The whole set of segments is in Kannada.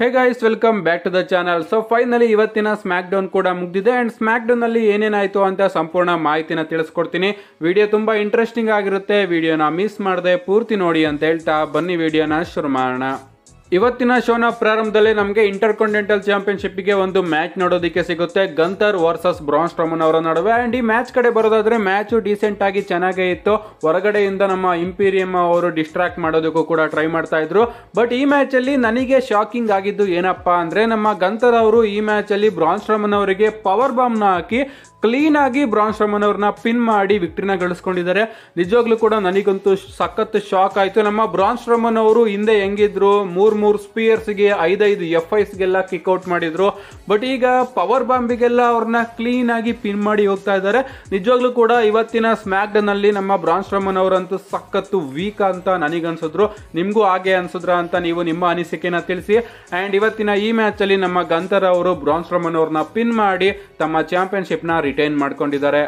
hey guys welcome back to the channel so finally ಇವತ್ತಿನ ಸ್ಮ್ಯಾಕ್ ಡೌನ್ ಕೂಡ ಮುಗಿದಿದೆ ಅಂಡ್ ಸ್ಮ್ಯಾಕ್ ಡೌನ್ ಅಲ್ಲಿ ಏನೇನಾಯಿತು ಅಂತ ಸಂಪೂರ್ಣ ಮಾಹಿತಿನ ತಿಳಿಸ್ಕೊಡ್ತೀನಿ ವಿಡಿಯೋ ತುಂಬಾ ಇಂಟ್ರೆಸ್ಟಿಂಗ್ ಆಗಿರುತ್ತೆ ವಿಡಿಯೋನ ಮಿಸ್ ಮಾಡದೆ ಪೂರ್ತಿ ನೋಡಿ ಅಂತ ಹೇಳ್ತಾ ಬನ್ನಿ ವಿಡಿಯೋನ ಶುರು ಮಾಡೋಣ ಇವತ್ತಿನ ಶೋನ ಪ್ರಾರಂಭದಲ್ಲಿ ನಮಗೆ ಇಂಟರ್ ಕಾಂಟಿನೆಂಟಲ್ ಚಾಂಪಿಯನ್ಶಿಪ್ಗೆ ಒಂದು ಮ್ಯಾಚ್ ನೋಡೋದಕ್ಕೆ ಸಿಗುತ್ತೆ ಗಂತರ್ ವರ್ಸಸ್ ಬ್ರಾನ್ಸ್ ಸ್ಟ್ರೋಮನ್ ಅವರ ನಡುವೆ ಆ್ಯಂಡ್ ಈ ಮ್ಯಾಚ್ ಕಡೆ ಬರೋದಾದರೆ ಮ್ಯಾಚು ಡೀಸೆಂಟ್ ಆಗಿ ಚೆನ್ನಾಗೇ ಇತ್ತು ಹೊರಗಡೆಯಿಂದ ನಮ್ಮ ಇಂಪೀರಿಯಮ್ ಅವರು ಡಿಸ್ಟ್ರಾಕ್ಟ್ ಮಾಡೋದಕ್ಕೂ ಕೂಡ ಟ್ರೈ ಮಾಡ್ತಾ ಇದ್ರು ಬಟ್ ಈ ಮ್ಯಾಚಲ್ಲಿ ನನಗೆ ಶಾಕಿಂಗ್ ಆಗಿದ್ದು ಏನಪ್ಪಾ ಅಂದರೆ ನಮ್ಮ ಗಂತರ್ ಅವರು ಈ ಮ್ಯಾಚಲ್ಲಿ ಬ್ರಾನ್ಸ್ ಸ್ಟ್ರೋಮನ್ ಅವರಿಗೆ ಪವರ್ ಬಾಂಬ್ನ ಹಾಕಿ ಕ್ಲೀನಾಗಿ ಬ್ರಾನ್ಸ್ ಸ್ಟ್ರೋಮನ್ ಅವ್ರನ್ನ ಪಿನ್ ಮಾಡಿ ವಿಕ್ಟ್ರಿನ ಗಳಿಸ್ಕೊಂಡಿದ್ದಾರೆ ನಿಜವಾಗ್ಲೂ ಕೂಡ ನನಗಂತೂ ಸಖತ್ ಶಾಕ್ ಆಯಿತು ನಮ್ಮ ಬ್ರಾನ್ಸ್ ಸ್ಟ್ರೋಮನ್ ಅವರು ಹಿಂದೆ ಹೆಂಗಿದ್ರು ಮೂರು ಮೂರು ಸ್ಪಿಯರ್ಸ್ಗೆ ಐದೈದು ಎಫ್ ಐಸ್ಗೆಲ್ಲ ಕಿಕ್ಔಟ್ ಮಾಡಿದ್ರು ಬಟ್ ಈಗ ಪವರ್ ಬಾಂಬಿಗೆಲ್ಲ ಅವ್ರನ್ನ ಕ್ಲೀನ್ ಆಗಿ ಪಿನ್ ಮಾಡಿ ಹೋಗ್ತಾ ಇದ್ದಾರೆ ನಿಜವಾಗ್ಲೂ ಕೂಡ ಇವತ್ತಿನ ಸ್ಮ್ಯಾಕ್ಡನ್ ಅಲ್ಲಿ ನಮ್ಮ ಬ್ರಾನ್ಸ್ ರಮನ್ ಅವರಂತೂ ಸಖತ್ತು ವೀಕ್ ಅಂತ ನನಗನ್ಸಿದ್ರು ನಿಮಗೂ ಹಾಗೆ ಅನ್ಸಿದ್ರ ಅಂತ ನೀವು ನಿಮ್ಮ ಅನಿಸಿಕೆನ ತಿಳಿಸಿ ಅಂಡ್ ಇವತ್ತಿನ ಈ ಮ್ಯಾಚ್ ಅಲ್ಲಿ ನಮ್ಮ ಗಂತರ ಅವರು ಬ್ರಾನ್ಸ್ ರಮನ್ ಅವ್ರನ್ನ ಪಿನ್ ಮಾಡಿ ತಮ್ಮ ಚಾಂಪಿಯನ್ಶಿಪ್ನ ರಿಟೈನ್ ಮಾಡ್ಕೊಂಡಿದ್ದಾರೆ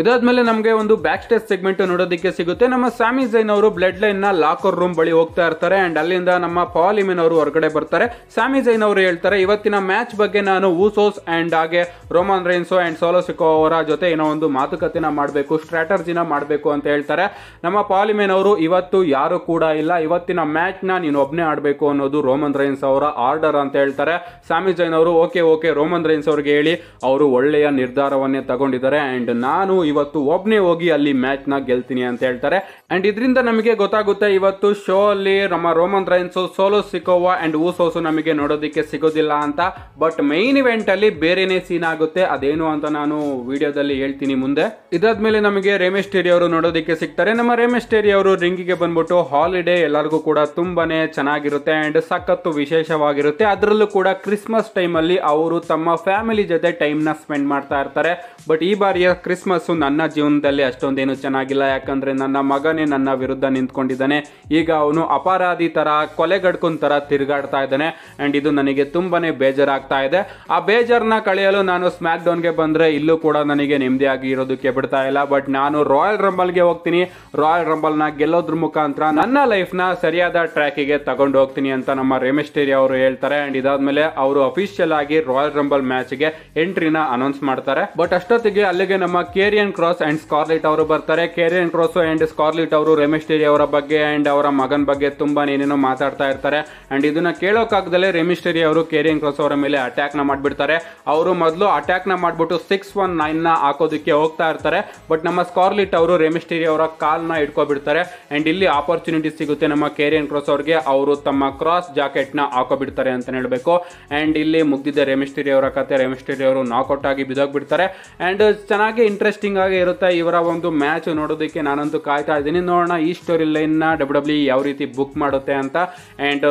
ಇದಾದ್ಮೇಲೆ ನಮಗೆ ಒಂದು ಬ್ಯಾಕ್ ಸ್ಟೇಜ್ ಸೆಗ್ಮೆಂಟ್ ನೋಡೋದಕ್ಕೆ ಸಿಗುತ್ತೆ ನಮ್ಮ ಸ್ಯಾಮಿ ಜೈನ್ ಅವರು ಬ್ಲಡ್ ಲೈನ್ ನ ಲಾಕರ್ ರೂಮ್ ಬಳಿ ಹೋಗ್ತಾ ಇರ್ತಾರೆ ಅಂಡ್ ಅಲ್ಲಿಂದ ನಮ್ಮ ಪಾಲಿಮೆನ್ ಅವರು ಹೊರಗಡೆ ಬರ್ತಾರೆ ಸ್ಯಾಮಿ ಜೈನ್ ಅವರು ಹೇಳ್ತಾರೆ ಇವತ್ತಿನ ಮ್ಯಾಚ್ ಬಗ್ಗೆ ನಾನು ಊಸೋಸ್ ಅಂಡ್ ಹಾಗೆ ರೋಮನ್ ರೈನ್ಸೋ ಅಂಡ್ ಸೋಲೋಸಿಕೋ ಅವರ ಜೊತೆ ಏನೋ ಒಂದು ಮಾತುಕತೆನ ಮಾಡಬೇಕು ಸ್ಟ್ರಾಟರ್ಜಿನ ಮಾಡಬೇಕು ಅಂತ ಹೇಳ್ತಾರೆ ನಮ್ಮ ಪಾಲಿಮೆನ್ ಅವರು ಇವತ್ತು ಯಾರು ಕೂಡ ಇಲ್ಲ ಇವತ್ತಿನ ಮ್ಯಾಚ್ ನ ನೀನು ಒಬ್ನೇ ಆಡಬೇಕು ಅನ್ನೋದು ರೋಮನ್ ರೈನ್ಸ್ ಅವರ ಆರ್ಡರ್ ಅಂತ ಹೇಳ್ತಾರೆ ಸ್ಯಾಮಿ ಜೈನ್ ಅವರು ಓಕೆ ಓಕೆ ರೋಮನ್ ರೈನ್ಸ್ ಅವ್ರಿಗೆ ಹೇಳಿ ಅವರು ಒಳ್ಳೆಯ ನಿರ್ಧಾರವನ್ನೇ ತಗೊಂಡಿದ್ದಾರೆ ಅಂಡ್ ನಾನು ಇವತ್ತು ಒಬ್ನೇ ಹೋಗಿ ಅಲ್ಲಿ ಮ್ಯಾಚ್ ನ ಗೆಲ್ತೀನಿ ಅಂತ ಹೇಳ್ತಾರೆ ಅಂಡ್ ಇದರಿಂದ ನಮಗೆ ಗೊತ್ತಾಗುತ್ತೆ ಇವತ್ತು ಶೋ ಅಲ್ಲಿ ನಮ್ಮ Roman Reigns Solo Sikoa and Usos ನಮಗೆ ನೋಡೋದಕ್ಕೆ ಸಿಗೋದಿಲ್ಲ ಅಂತ ಬಟ್ ಮೈನ್ ಅಲ್ಲಿ ಬೇರೆನೇ ಸೀನ್ ಆಗುತ್ತೆ ಅದೇನು ಅಂತ ನಾನು ವಿಡಿಯೋದಲ್ಲಿ ಹೇಳ್ತೀನಿ ಮುಂದೆ ಇದಾದ್ಮೇಲೆ ನಮಗೆ ಟೇರಿ ಅವರು ನೋಡೋದಕ್ಕೆ ಸಿಗ್ತಾರೆ ನಮ್ಮ ಟೇರಿ ಅವರು ರಿಂಗಿಗೆ ಬಂದ್ಬಿಟ್ಟು ಹಾಲಿಡೇ ಎಲ್ಲರಿಗೂ ಕೂಡ ತುಂಬಾನೇ ಚೆನ್ನಾಗಿರುತ್ತೆ ಅಂಡ್ ಸಖತ್ತು ವಿಶೇಷವಾಗಿರುತ್ತೆ ಅದರಲ್ಲೂ ಕೂಡ ಕ್ರಿಸ್ಮಸ್ ಟೈಮ್ ಅಲ್ಲಿ ಅವರು ತಮ್ಮ ಫ್ಯಾಮಿಲಿ ಜೊತೆ ಟೈಮ್ ನ ಸ್ಪೆಂಡ್ ಮಾಡ್ತಾ ಇರ್ತಾರೆ ಬಟ್ ಈ ಬಾರಿಯ ಕ್ರಿಸ್ಮಸ್ ನನ್ನ ಜೀವನದಲ್ಲಿ ಅಷ್ಟೊಂದೇನು ಚೆನ್ನಾಗಿಲ್ಲ ಯಾಕಂದ್ರೆ ನನ್ನ ಮಗನೇ ನನ್ನ ವಿರುದ್ಧ ನಿಂತ್ಕೊಂಡಿದ್ದಾನೆ ಈಗ ಅವನು ಅಪರಾಧಿ ಥರ ಕೊಲೆಗಡ್ಕೊಂಡ್ ತರ ತಿರುಗಾಡ್ತಾ ಇದ್ದಾನೆ ಅಂಡ್ ಇದು ನನಗೆ ತುಂಬಾ ಬೇಜಾರಾಗ್ತಾ ಇದೆ ಆ ಬೇಜಾರನ್ನ ಕಳೆಯಲು ನಾನು ಸ್ಮ್ಯಾಕ್ ಡೌನ್ಗೆ ಬಂದ್ರೆ ಇಲ್ಲೂ ಕೂಡ ನನಗೆ ನೆಮ್ಮದಿಯಾಗಿ ಇರೋದಕ್ಕೆ ಬಿಡ್ತಾ ಇಲ್ಲ ಬಟ್ ನಾನು ರಾಯಲ್ ರಂಬಲ್ಗೆ ಹೋಗ್ತೀನಿ ರಾಯಲ್ ರಂಬಲ್ನ ಗೆಲ್ಲೋದ್ರ ಮುಖಾಂತರ ನನ್ನ ಲೈಫ್ನ ಸರಿಯಾದ ಟ್ರ್ಯಾಕಿಗೆ ತಗೊಂಡು ಹೋಗ್ತೀನಿ ಅಂತ ನಮ್ಮ ರೇಮೆಸ್ಟೇರಿ ಅವರು ಹೇಳ್ತಾರೆ ಅಂಡ್ ಇದಾದ್ಮೇಲೆ ಅವರು ಅಫಿಷಿಯಲ್ ಆಗಿ ರಾಯಲ್ ರಂಬಲ್ ಮ್ಯಾಚ್ಗೆ ಎಂಟ್ರಿನ ಅನೌನ್ಸ್ ಮಾಡ್ತಾರೆ ಬಟ್ ಅಷ್ಟೊತ್ತಿಗೆ ಅಲ್ಲಿಗೆ ನಮ್ಮ ಕೇರಿಯ ಕೆರಿಯನ್ ಕ್ರಾಸ್ ಅಂಡ್ ಸ್ಕಾರ್ಲಿಟ್ ಅವರು ಬರ್ತಾರೆ ಕೆರಿಯನ್ ಕ್ರಾಸ್ ಅಂಡ್ ಸ್ಕಾರ್ಲಿಟ್ ಅವರು ರಮೇಶ್ ಟೇರಿ ಅವರ ಬಗ್ಗೆ ಅಂಡ್ ಅವರ ಮಗನ ಬಗ್ಗೆ ತುಂಬಾ ಏನೇನೋ ಮಾತಾಡ್ತಾ ಇರ್ತಾರೆ ಅಂಡ್ ಇದನ್ನ ಕೇಳೋಕಾಗದಲ್ಲಿ ರಮೇಶ್ ಟೇರಿ ಅವರು ಕೇರಿಯನ್ ಕ್ರಾಸ್ ಅವರ ಮೇಲೆ ಅಟ್ಯಾಕ್ ನ ಮಾಡ್ಬಿಡ್ತಾರೆ ಅವರು ಮೊದಲು ಅಟ್ಯಾಕ್ ನ ಮಾಡ್ಬಿಟ್ಟು ಸಿಕ್ಸ್ ಒನ್ ನೈನ್ ನ ಹಾಕೋದಕ್ಕೆ ಹೋಗ್ತಾ ಇರ್ತಾರೆ ಬಟ್ ನಮ್ಮ ಸ್ಕಾರ್ಲಿಟ್ ಅವರು ರಮೇಶ್ ಟೇರಿ ಅವರ ಕಾಲ್ನ ಇಟ್ಕೊಬಿಡ್ತಾರೆ ಅಂಡ್ ಇಲ್ಲಿ ಆಪರ್ಚುನಿಟಿ ಸಿಗುತ್ತೆ ನಮ್ಮ ಕೇರಿಯನ್ ಕ್ರಾಸ್ ಅವರಿಗೆ ಅವರು ತಮ್ಮ ಕ್ರಾಸ್ ಜಾಕೆಟ್ ನ ಹಾಕೋಬಿಡ್ತಾರೆ ಅಂತ ಹೇಳಬೇಕು ಅಂಡ್ ಇಲ್ಲಿ ರಮೇಶ್ ರೆಮಿಸ್ಟರಿ ಅವರ ಕತೆ ರೆಮಿಸ್ಟರಿ ಅವರು ನಾಕ್ಔಟ್ ಆಗಿ ಬಿದೋಗ್ಬಿಡ್ತಾರೆ ಅಂಡ್ ಚೆನ್ನಾಗಿ ಇಂಟ್ರೆಸ್ಟಿಂಗ್ ಇಂಟ್ರೆಸ್ಟಿಂಗ್ ಆಗಿ ಇರುತ್ತೆ ಇವರ ಒಂದು ಮ್ಯಾಚ್ ನೋಡೋದಕ್ಕೆ ನಾನಂತೂ ಕಾಯ್ತಾ ಇದ್ದೀನಿ ನೋಡೋಣ ಈ ಸ್ಟೋರಿ ಲೈನ್ನ ಡಬ್ಲ್ಯೂ ಡಬ್ಲ್ಯೂ ಯಾವ ರೀತಿ ಬುಕ್ ಮಾಡುತ್ತೆ ಅಂತ ಆ್ಯಂಡ್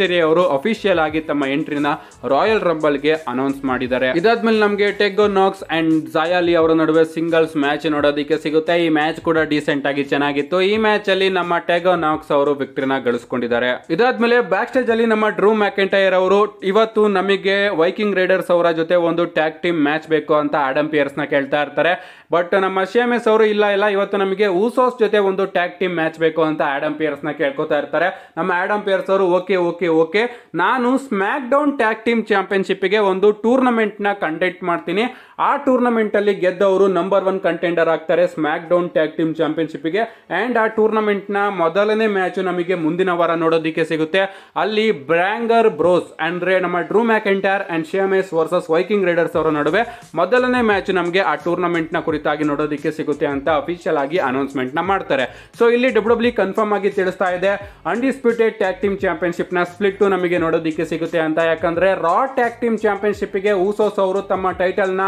ಟೆರಿ ಅವರು ಅಫಿಷಿಯಲ್ ಆಗಿ ತಮ್ಮ ಎಂಟ್ರಿನ ರಾಯಲ್ ಗೆ ಅನೌನ್ಸ್ ಮಾಡಿದ್ದಾರೆ ಇದಾದ್ಮೇಲೆ ನಮಗೆ ಟೆಗೋ ನಾಕ್ಸ್ ಅಂಡ್ ಜಾಯಾಲಿ ಅವರ ನಡುವೆ ಸಿಂಗಲ್ಸ್ ಮ್ಯಾಚ್ ನೋಡೋದಕ್ಕೆ ಸಿಗುತ್ತೆ ಈ ಮ್ಯಾಚ್ ಕೂಡ ಡೀಸೆಂಟ್ ಆಗಿ ಚೆನ್ನಾಗಿತ್ತು ಈ ಮ್ಯಾಚ್ ಅಲ್ಲಿ ನಮ್ಮ ಟೆಗೋ ನಾಕ್ಸ್ ಅವರು ವಿಕ್ಟ್ರಿನ ಗಳಿಸ್ಕೊಂಡಿದ್ದಾರೆ ಇದಾದ್ಮೇಲೆ ಬ್ಯಾಕ್ ಸ್ಟೇಜ್ ಅಲ್ಲಿ ನಮ್ಮ ಡ್ರೂ ಮ್ಯಾಕೆಂಟೈರ್ ಅವರು ಇವತ್ತು ನಮಗೆ ವೈಕಿಂಗ್ ರೈಡರ್ಸ್ ಅವರ ಜೊತೆ ಒಂದು ಟ್ಯಾಗ್ ಟೀಮ್ ಮ್ಯಾಚ್ ಬೇಕು ಅಂತ ಆಡಂಪಿಯರ್ಸ್ ನ ಕೇಳ್ತಾ ಇರ್ತಾರೆ ಬಟ್ ಬಟ್ ನಮ್ಮ ಎಸ್ ಅವರು ಇಲ್ಲ ಇಲ್ಲ ಇವತ್ತು ನಮಗೆ ಊಸೋಸ್ ಜೊತೆ ಒಂದು ಟ್ಯಾಗ್ ಟೀಮ್ ಮ್ಯಾಚ್ ಬೇಕು ಅಂತ ಆ್ಯಡಮ್ ಪಿಯರ್ಸ್ನ ಕೇಳ್ಕೊತಾ ಇರ್ತಾರೆ ನಮ್ಮ ಆ್ಯಡಮ್ ಪಿಯರ್ಸ್ ಅವರು ಓಕೆ ಓಕೆ ಓಕೆ ನಾನು ಸ್ಮ್ಯಾಕ್ ಡೌನ್ ಟ್ಯಾಗ್ ಟೀಮ್ ಗೆ ಒಂದು ಟೂರ್ನಮೆಂಟ್ನ ಕಂಡಕ್ಟ್ ಮಾಡ್ತೀನಿ ಆ ಟೂರ್ನಮೆಂಟಲ್ಲಿ ಗೆದ್ದವರು ನಂಬರ್ ಒನ್ ಕಂಟೆಂಡರ್ ಆಗ್ತಾರೆ ಸ್ಮ್ಯಾಕ್ ಡೌನ್ ಟ್ಯಾಗ್ ಟೀಮ್ ಚಾಂಪಿಯನ್ಶಿಪ್ಗೆ ಆ್ಯಂಡ್ ಆ ಟೂರ್ನಮೆಂಟ್ನ ಮೊದಲನೇ ಮ್ಯಾಚು ನಮಗೆ ಮುಂದಿನ ವಾರ ನೋಡೋದಕ್ಕೆ ಸಿಗುತ್ತೆ ಅಲ್ಲಿ ಬ್ರ್ಯಾಂಗರ್ ಬ್ರೋಸ್ ಅಂದರೆ ನಮ್ಮ ಡ್ರೂ ಮ್ಯಾಕ್ ಶಿ ಆ್ಯಂಡ್ ಎಸ್ ವರ್ಸಸ್ ವೈಕಿಂಗ್ ರೈಡರ್ಸ್ ಅವರ ನಡುವೆ ಮೊದಲನೇ ಮ್ಯಾಚ್ ನಮಗೆ ಆ ಟೂರ್ನಮೆಂಟ್ನ ಕುರಿತಾಗಿ ನೋಡೋದಕ್ಕೆ ಸಿಗುತ್ತೆ ಅಂತ ಅಫಿಷಿಯಲ್ ಆಗಿ ಅನೌನ್ಸ್ಮೆಂಟ್ನ ಮಾಡ್ತಾರೆ ಸೊ ಇಲ್ಲಿ ಡಬ್ಲ್ಯೂ ಕನ್ಫರ್ಮ್ e ಆಗಿ ತಿಳಿಸ್ತಾ ಇದೆ ಅನ್ಡಿಸ್ಪ್ಯೂಟೆಡ್ ಟ್ಯಾಕ್ ಟೀಮ್ ಚಾಂಪಿಯನ್ಶಿಪ್ನ ಸ್ಪ್ಲಿಟ್ ನಮಗೆ ನೋಡೋದಕ್ಕೆ ಸಿಗುತ್ತೆ ಅಂತ ಯಾಕಂದರೆ ರಾ ಟ್ಯಾಕ್ ಟೀಮ್ ಗೆ ಊಸೋಸ್ ಅವರು ತಮ್ಮ ಟೈಟಲ್ನ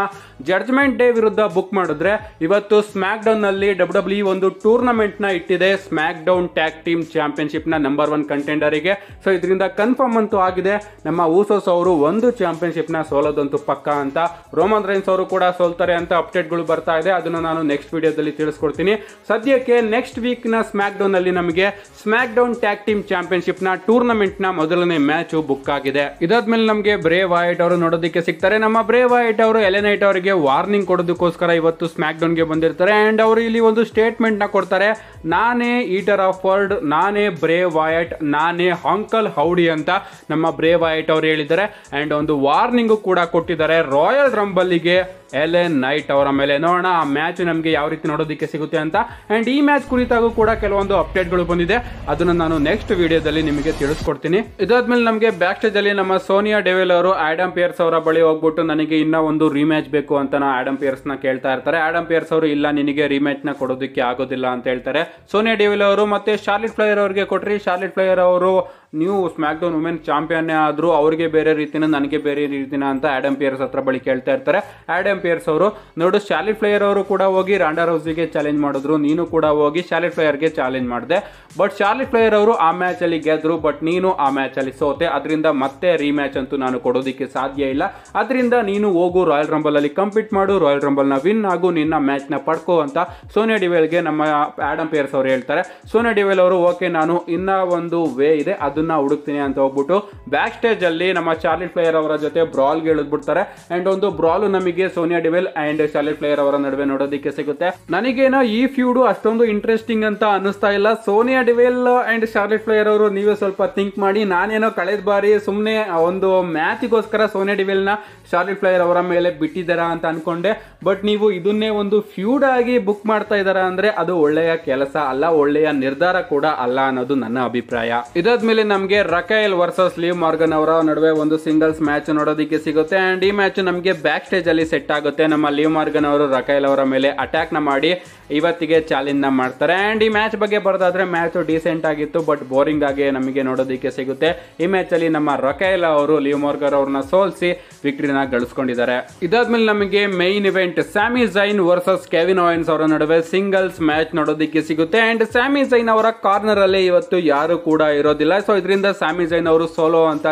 ಜಡ್ಜ್ಮೆಂಟ್ ಡೇ ವಿರುದ್ಧ ಬುಕ್ ಮಾಡಿದ್ರೆ ಇವತ್ತು ಸ್ಮ್ಯಾಕ್ ಡೌನ್ ನಲ್ಲಿ ಡಬ್ಲ್ಯೂ ಡಬ್ಲ್ಯೂ ಒಂದು ಟೂರ್ನಮೆಂಟ್ ನ ಇಟ್ಟಿದೆ SmackDown tag team championship ನ ನಂಬರ್ ಒನ್ ಕಂಟೆಂಡರಿಗೆ ಸೊ ಇದರಿಂದ ಕನ್ಫರ್ಮ್ ಅಂತೂ ಆಗಿದೆ ನಮ್ಮ ಊಸೋಸ್ ಅವರು ಒಂದು ಚಾಂಪಿಯನ್ಶಿಪ್ ನ ಸೋಲೋದಂತೂ ಪಕ್ಕ ಅಂತ ರೋಮನ್ ರೈನ್ಸ್ ಅವರು ಕೂಡ ಸೋಲ್ತಾರೆ ಅಂತ ಅಪ್ಡೇಟ್ಗಳು ಬರ್ತಾ ಇದೆ ಅದನ್ನು ನಾನು ನೆಕ್ಸ್ಟ್ ವಿಡಿಯೋದಲ್ಲಿ ತಿಳಿಸ್ಕೊಡ್ತೀನಿ ಸದ್ಯಕ್ಕೆ ನೆಕ್ಸ್ಟ್ ವೀಕ್ ನ ಸ್ಮ್ಯಾಕ್ ಡೌನ್ ನಲ್ಲಿ ನಮಗೆ SmackDown tag team championship ನ ಟೂರ್ನಮೆಂಟ್ ನ ಮೊದಲನೇ ಮ್ಯಾಚ್ ಬುಕ್ ಆಗಿದೆ ಇದಾದ್ಮೇಲೆ ನಮಗೆ ಬ್ರೇ ವಾಯ್ಟ್ ಅವರು ನೋಡೋದಕ್ಕೆ ಸಿಗ್ತಾರೆ ನಮ್ಮ ಬ್ರೇ ವಾಯ್ಟ್ ಅವರು ಎಲೆನೈಟ್ ಅವರಿಗೆ ವಾರ್ನಿಂಗ್ ಕೊಡೋದಕ್ಕೋಸ್ಕರ ಇವತ್ತು ಸ್ಮ್ಯಾಕ್ ಡೌನ್ಗೆ ಬಂದಿರ್ತಾರೆ ಆ್ಯಂಡ್ ಅವರು ಇಲ್ಲಿ ಒಂದು ಸ್ಟೇಟ್ಮೆಂಟ್ನ ಕೊಡ್ತಾರೆ ನಾನೇ ಈಟರ್ ಆಫ್ ವರ್ಲ್ಡ್ ನಾನೇ ಬ್ರೇ ವಾಯಟ್ ನಾನೇ ಹಾಂಕಲ್ ಹೌಡಿ ಅಂತ ನಮ್ಮ ಬ್ರೇ ವಾಯಟ್ ಅವರು ಹೇಳಿದ್ದಾರೆ ಆ್ಯಂಡ್ ಒಂದು ವಾರ್ನಿಂಗು ಕೂಡ ಕೊಟ್ಟಿದ್ದಾರೆ ರಾಯಲ್ ರಂಬಲ್ಲಿಗೆ ಎಲ್ ಎನ್ ನೈಟ್ ಅವರ ಮೇಲೆ ನೋಡೋಣ ಆ ಮ್ಯಾಚ್ ನಮಗೆ ಯಾವ ರೀತಿ ನೋಡೋದಕ್ಕೆ ಸಿಗುತ್ತೆ ಅಂತ ಅಂಡ್ ಈ ಮ್ಯಾಚ್ ಕುರಿತಾಗೂ ಕೂಡ ಕೆಲವೊಂದು ಅಪ್ಡೇಟ್ಗಳು ಬಂದಿದೆ ಅದನ್ನು ನಾನು ನೆಕ್ಸ್ಟ್ ವಿಡಿಯೋದಲ್ಲಿ ನಿಮಗೆ ತಿಳಿಸ್ಕೊಡ್ತೀನಿ ಇದಾದ್ಮೇಲೆ ನಮಗೆ ಬ್ಯಾಕ್ ಅಲ್ಲಿ ನಮ್ಮ ಸೋನಿಯಾ ಡೆವೆಲ್ ಅವರು ಆ್ಯಡಮ್ ಪಿಯರ್ಸ್ ಅವರ ಬಳಿ ಹೋಗ್ಬಿಟ್ಟು ನನಗೆ ಇನ್ನೂ ಒಂದು ಮ್ಯಾಚ್ ಬೇಕು ಅಂತ ಆಡಮ್ ಪಿಯರ್ಸ್ ನ ಕೇಳ್ತಾ ಇರ್ತಾರೆ ಆ್ಯಡಮ್ ಪಿಯರ್ಸ್ ಅವರು ಇಲ್ಲ ನಿನಗೆ ನ ಕೊಡೋದಕ್ಕೆ ಆಗೋದಿಲ್ಲ ಅಂತ ಹೇಳ್ತಾರೆ ಸೋನಿಯಾ ಡೆವೆಲ್ ಅವರು ಮತ್ತು ಶಾರ್ಲಿಟ್ ಫ್ಲೈಯರ್ ಅವರಿಗೆ ಕೊಟ್ಟರೆ ಶಾರ್ಲಿಟ್ ಫ್ಲೈಯರ್ ಅವರು ನೀವು ಸ್ಮ್ಯಾಕ್ ವುಮೆನ್ ಚಾಂಪಿಯನ್ ಆದರೂ ಅವರಿಗೆ ಬೇರೆ ರೀತಿನ ನನಗೆ ಬೇರೆ ರೀತಿನ ಅಂತ ಆಡಮ್ ಪಿಯರ್ಸ್ ಹತ್ರ ಬಳಿ ಕೇಳ್ತಾ ಇರ್ತಾರೆ ಆ್ಯಡಮ್ ವಿಲಿಯಂ ಪೇರ್ಸ್ ಅವರು ನೋಡು ಶಾಲಿ ಫ್ಲೇಯರ್ ಅವರು ಕೂಡ ಹೋಗಿ ರಾಂಡಾ ರೌಸಿಗೆ ಚಾಲೆಂಜ್ ಮಾಡಿದ್ರು ನೀನು ಕೂಡ ಹೋಗಿ ಶಾಲಿ ಫ್ಲೇಯರ್ಗೆ ಚಾಲೆಂಜ್ ಮಾಡಿದೆ ಬಟ್ ಶಾಲಿ ಫ್ಲೇಯರ್ ಅವರು ಆ ಮ್ಯಾಚಲ್ಲಿ ಗೆದ್ರು ಬಟ್ ನೀನು ಆ ಮ್ಯಾಚಲ್ಲಿ ಸೋತೆ ಅದರಿಂದ ಮತ್ತೆ ರೀ ಮ್ಯಾಚ್ ಅಂತೂ ನಾನು ಕೊಡೋದಕ್ಕೆ ಸಾಧ್ಯ ಇಲ್ಲ ಅದರಿಂದ ನೀನು ಹೋಗು ರಾಯಲ್ ರಂಬಲಲ್ಲಿ ಕಂಪೀಟ್ ಮಾಡು ರಾಯಲ್ ರಂಬಲ್ನ ವಿನ್ ಹಾಗೂ ನಿನ್ನ ಮ್ಯಾಚ್ನ ಪಡ್ಕೋ ಅಂತ ಸೋನಿಯಾ ಡಿವೆಲ್ಗೆ ನಮ್ಮ ಆ್ಯಡಮ್ ಪೇರ್ಸ್ ಅವರು ಹೇಳ್ತಾರೆ ಸೋನಿಯಾ ಡಿವೆಲ್ ಅವರು ಓಕೆ ನಾನು ಇನ್ನ ಒಂದು ವೇ ಇದೆ ಅದನ್ನು ಹುಡುಕ್ತೀನಿ ಅಂತ ಹೋಗ್ಬಿಟ್ಟು ಬ್ಯಾಕ್ ಸ್ಟೇಜಲ್ಲಿ ನಮ್ಮ ಚಾರ್ಲಿ ಫ್ಲೇಯರ್ ಅವರ ಜೊತೆ ಬ್ರಾಲ್ಗೆ ಇಳಿದ್ಬಿಡ್ತಾರೆ ಆ್ಯಂಡ್ ಒಂದು ಬ್ರಾಲು ನಮಗೆ Sonya Sonya Deville and Charlotte Flair ಅವರ ನಡುವೆ ನೋಡೋದಕ್ಕೆ ಸಿಗುತ್ತೆ ನನಗೇನೋ ಈ ಫ್ಯೂಡ್ ಅಷ್ಟೊಂದು ಇಂಟ್ರೆಸ್ಟಿಂಗ್ ಅಂತ ಅನಿಸ್ತಾ ಇಲ್ಲ Sonya Deville and Charlotte Flair ಅವರು ನೀವೇ ಸ್ವಲ್ಪ ಥಿಂಕ್ ಮಾಡಿ ನಾನೇನೋ ಕಳೆದ ಬಾರಿ ಸುಮ್ಮನೆ ಒಂದು ಮ್ಯಾಚ್ಗೋಸ್ಕರ ಸೋನಿಯಾ ಡಿವೆಲ್ ನ ಶಾರ್ಲೆಟ್ ಪ್ಲೇಯರ್ ಅವರ ಮೇಲೆ ಬಿಟ್ಟಿದ್ದಾರಾ ಅಂತ ಅನ್ಕೊಂಡೆ ಬಟ್ ನೀವು ಇದನ್ನೇ ಒಂದು ಫ್ಯೂಡ್ ಆಗಿ ಬುಕ್ ಮಾಡ್ತಾ ಇದ್ದಾರಾ ಅಂದ್ರೆ ಅದು ಒಳ್ಳೆಯ ಕೆಲಸ ಅಲ್ಲ ಒಳ್ಳೆಯ ನಿರ್ಧಾರ ಕೂಡ ಅಲ್ಲ ಅನ್ನೋದು ನನ್ನ ಅಭಿಪ್ರಾಯ ಇದಾದ್ಮೇಲೆ ನಮ್ಗೆ ನಮಗೆ ವರ್ಸಸ್ ಲೀವ್ ಮಾರ್ಗನ್ ಅವರ ನಡುವೆ ಒಂದು ಸಿಂಗಲ್ಸ್ ಮ್ಯಾಚ್ ನೋಡೋದಕ್ಕೆ ಸಿಗುತ್ತೆ ಅಂಡ್ ಈ ಮ್ಯಾಚ್ ನಮಗೆ ಬ್ಯಾಕ್ ಸ್ಟೇಜ್ ಅಲ್ಲಿ ಸೆಟ್ ಆಗುತ್ತೆ ನಮ್ಮ ಲೀವ್ ಮಾರ್ಗನ್ ಅವರು ರಕೈಲ್ ಅವರ ಮೇಲೆ ನ ಮಾಡಿ ಇವತ್ತಿಗೆ ನ ಮಾಡ್ತಾರೆ ಅಂಡ್ ಈ ಮ್ಯಾಚ್ ಬಗ್ಗೆ ಬರೋದಾದರೆ ಮ್ಯಾಚ್ ಡೀಸೆಂಟ್ ಆಗಿತ್ತು ಬಟ್ ಬೋರಿಂಗ್ ಆಗಿ ನಮಗೆ ನೋಡೋದಕ್ಕೆ ಸಿಗುತ್ತೆ ಈ ಮ್ಯಾಚ್ ಅಲ್ಲಿ ನಮ್ಮ ರಕೈಲ್ ಅವರು ಲಿವ್ ಮಾರ್ಗರ್ ಅವ್ರನ್ನ ಸೋಲಿಸಿ ವಿಕ್ಟ್ರಿನ ಗಳಿಸ್ಕೊಂಡಿದ್ದಾರೆ ಇದಾದ್ಮೇಲೆ ನಮಗೆ main event Sami Zayn versus Kevin Owens ಅವರ ನಡುವೆ ಸಿಂಗಲ್ಸ್ ಮ್ಯಾಚ್ ನೋಡೋದಕ್ಕೆ ಸಿಗುತ್ತೆ ಅಂಡ್ ಸ್ಯಾಮಿ ಜೈನ್ ಅವರ ಕಾರ್ನರ್ ಅಲ್ಲಿ ಇವತ್ತು ಯಾರು ಕೂಡ ಇರೋದಿಲ್ಲ ಸೊ ಇದರಿಂದ ಸ್ಯಾಮಿ ಜೈನ್ ಅವರು ಸೋಲೋ ಅಂತ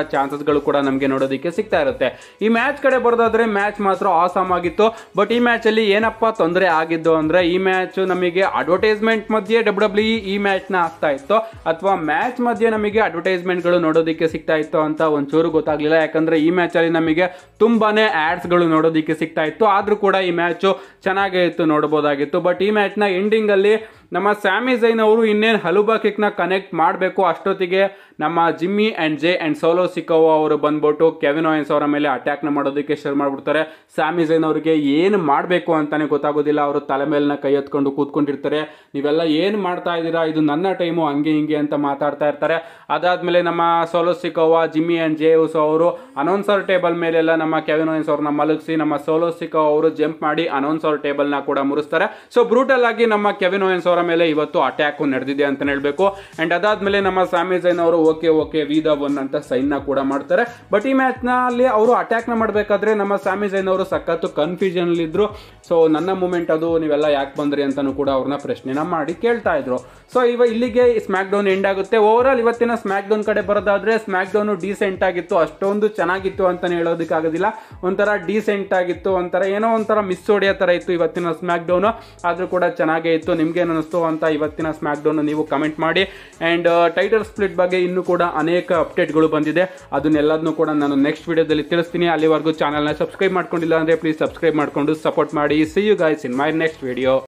ಗಳು ಕೂಡ ನಮಗೆ ನೋಡೋದಕ್ಕೆ ಸಿಗ್ತಾ ಇರುತ್ತೆ ಈ ಮ್ಯಾಚ್ ಕಡೆ ಬರೋದಾದ್ರೆ ಮ್ಯಾಚ್ ಮಾತ್ರ ಆಸಾಮ ಆಗಿತ್ತು ಬಟ್ ಈ ಅಲ್ಲಿ ಏನಪ್ಪ ತೊಂದರೆ ಆಗಿದ್ದು ಅಂದ್ರೆ ಈ ಮ್ಯಾಚ್ ನಮಗೆ ಅಡ್ವರ್ಟೈಸ್ಮೆಂಟ್ ಮಧ್ಯೆ ಡಬ್ಲ್ಯೂ ಡಬ್ಲ್ಯೂ e ಈ ನ ಆಗ್ತಾ ಇತ್ತು ಅಥವಾ ಮ್ಯಾಚ್ ಮಧ್ಯೆ ನಮಗೆ ಅಡ್ವರ್ಟೈಸ್ಮೆಂಟ್ ಗಳು ನೋಡೋದಕ್ಕೆ ಸಿಗ್ತಾ ಇತ್ತು ಅಂತ ಒಂಚೂರು ಗೊತ್ತಾಗ್ಲಿಲ್ಲ ಯಾಕಂದ್ರೆ ಈ ಮ್ಯಾಚ್ ಅಲ್ಲಿ ನಮಗೆ ಆಡ್ಸ್ ಗಳು ನೋಡೋದಿಕ್ಕೆ ಸಿಗ್ತಾ ಇತ್ತು ಆದ್ರೂ ಕೂಡ ಈ ಮ್ಯಾಚ್ ಚೆನ್ನಾಗೇ ಇತ್ತು ನೋಡಬಹುದಾಗಿತ್ತು ಬಟ್ ಈ ಮ್ಯಾಚ್ ನ ಎಂಡಿಂಗ್ ಅಲ್ಲಿ ನಮ್ಮ ಸ್ಯಾಮಿ ಜೈನ್ ಅವರು ಇನ್ನೇನು ಹಲುಬಾ ನ ಕನೆಕ್ಟ್ ಮಾಡಬೇಕು ಅಷ್ಟೊತ್ತಿಗೆ ನಮ್ಮ Jimmy and Jey and Solo Sikoa ಅವರು ಬಂದ್ಬಿಟ್ಟು ಕೆವಿನ್ ಓಯನ್ಸ್ ಅವರ ಮೇಲೆ ಅಟ್ಯಾಕ್ನ ಮಾಡೋದಕ್ಕೆ ಶುರು ಮಾಡಿಬಿಡ್ತಾರೆ ಜೈನ್ ಅವರಿಗೆ ಏನು ಮಾಡಬೇಕು ಅಂತಲೇ ಗೊತ್ತಾಗೋದಿಲ್ಲ ಅವರು ತಲೆ ಮೇಲಿನ ಕೈ ಎತ್ಕೊಂಡು ಕೂತ್ಕೊಂಡಿರ್ತಾರೆ ನೀವೆಲ್ಲ ಏನು ಮಾಡ್ತಾ ಇದ್ದೀರಾ ಇದು ನನ್ನ ಟೈಮು ಹಂಗೆ ಹಿಂಗೆ ಅಂತ ಮಾತಾಡ್ತಾ ಇರ್ತಾರೆ ಅದಾದಮೇಲೆ ನಮ್ಮ Solo Sikoa Jimmy and Jey Uso ಅವರು ಅನೌನ್ಸರ್ ಟೇಬಲ್ ಮೇಲೆಲ್ಲ ನಮ್ಮ ಕೆವಿನ್ ಓಯನ್ಸ್ ಅವ್ರನ್ನ ಮಲಗಿಸಿ ನಮ್ಮ ಸೋಲೋ ಸಿಕೋ ಅವರು ಜಂಪ್ ಮಾಡಿ ಅನೌನ್ಸರ್ ಟೇಬಲ್ನ ಕೂಡ ಮುರಿಸ್ತಾರೆ ಸೊ ಬ್ರೂಟಲ್ ಆಗಿ ನಮ್ಮ ಕೆವಿನ್ ಓಯನ್ಸ್ ಅವರ ಮೇಲೆ ಇವತ್ತು ಅಟ್ಯಾಕ್ ನಡೆದಿದೆ ಅಂತ ಹೇಳಬೇಕು ಅಂಡ್ ಮೇಲೆ ನಮ್ಮ ಸ್ವಾಮಿ ಜೈನ್ ಅವರು okay okay we the one ಅಂತ ನ ಕೂಡ ಮಾಡ್ತಾರೆ ಬಟ್ ಈ ಮ್ಯಾಚ್ ನಲ್ಲಿ ಅವರು ಅಟ್ಯಾಕ್ ನ ಮಾಡಬೇಕಾದ್ರೆ ನಮ್ಮ ಜೈನ್ ಅವರು ಸಖತ್ತು ಕನ್ಫ್ಯೂಷನ್ ಇದ್ರು ಸೊ ನನ್ನ ಮೂಮೆಂಟ್ ಅದು ನೀವೆಲ್ಲ ಯಾಕೆ ಬಂದ್ರಿ ಅಂತಲೂ ಕೂಡ ಅವ್ರನ್ನ ಪ್ರಶ್ನೆನ ಮಾಡಿ ಕೇಳ್ತಾ ಇದ್ರು ಸೊ ಇವ ಇಲ್ಲಿಗೆ ಸ್ಮ್ಯಾಕ್ ಡೌನ್ ಎಂಡ್ ಆಗುತ್ತೆ ಓವರ್ ಆಲ್ ಇವತ್ತಿನ ಸ್ಮ್ಯಾಕ್ ಡೌನ್ ಕಡೆ ಬರೋದಾದ್ರೆ ಸ್ಮ್ಯಾಕ್ ಡೌನು ಡೀಸೆಂಟ್ ಆಗಿತ್ತು ಅಷ್ಟೊಂದು ಚೆನ್ನಾಗಿತ್ತು ಅಂತಲೇ ಹೇಳೋದಕ್ಕಾಗೋದಿಲ್ಲ ಒಂಥರ ಡೀಸೆಂಟ್ ಆಗಿತ್ತು ಒಂಥರ ಏನೋ ಒಂಥರ ಮಿಸ್ ಹೊಡೆಯೋ ಥರ ಇತ್ತು ಇವತ್ತಿನ ಸ್ಮ್ಯಾಕ್ ಡೌನು ಆದರೂ ಕೂಡ ಚೆನ್ನಾಗೇ ಇತ್ತು ನಿಮ್ಗೇನು ಅನಿಸ್ತು ಅಂತ ಇವತ್ತಿನ ಸ್ಮ್ಯಾಕ್ ಡೌನು ನೀವು ಕಮೆಂಟ್ ಮಾಡಿ ಆ್ಯಂಡ್ ಟೈಟಲ್ ಸ್ಪ್ಲಿಟ್ ಬಗ್ಗೆ ಇನ್ನೂ ಕೂಡ ಅನೇಕ ಅಪ್ಡೇಟ್ಗಳು ಬಂದಿದೆ ಅದನ್ನೆಲ್ಲದನ್ನು ಕೂಡ ನಾನು ನೆಕ್ಸ್ಟ್ ವಿಡಿಯೋದಲ್ಲಿ ತಿಳಿಸ್ತೀನಿ ಅಲ್ಲಿವರೆಗೂ ಚಾನಲ್ನ ಸಬ್ಸ್ಕ್ರೈಬ್ ಮಾಡ್ಕೊಂಡಿಲ್ಲ ಅಂದರೆ ಪ್ಲೀಸ್ ಸಬ್ಸ್ಕ್ರೈಬ್ ಮಾಡಿಕೊಂಡು ಸಪೋರ್ಟ್ ಮಾಡಿ see you guys in my next video